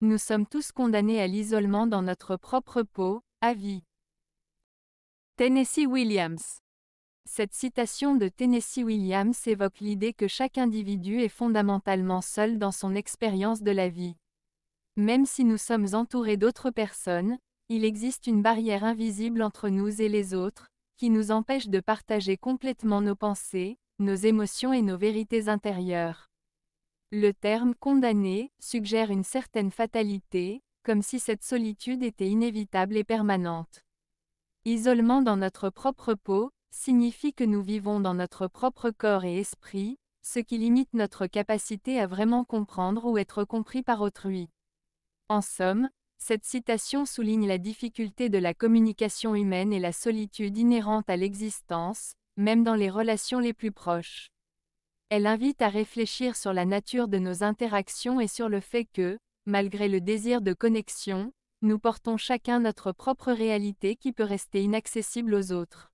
Nous sommes tous condamnés à l'isolement dans notre propre peau, à vie. Tennessee Williams cette citation de Tennessee Williams évoque l'idée que chaque individu est fondamentalement seul dans son expérience de la vie. Même si nous sommes entourés d'autres personnes, il existe une barrière invisible entre nous et les autres, qui nous empêche de partager complètement nos pensées, nos émotions et nos vérités intérieures. Le terme condamné suggère une certaine fatalité, comme si cette solitude était inévitable et permanente. Isolement dans notre propre peau signifie que nous vivons dans notre propre corps et esprit, ce qui limite notre capacité à vraiment comprendre ou être compris par autrui. En somme, cette citation souligne la difficulté de la communication humaine et la solitude inhérente à l'existence, même dans les relations les plus proches. Elle invite à réfléchir sur la nature de nos interactions et sur le fait que, malgré le désir de connexion, nous portons chacun notre propre réalité qui peut rester inaccessible aux autres.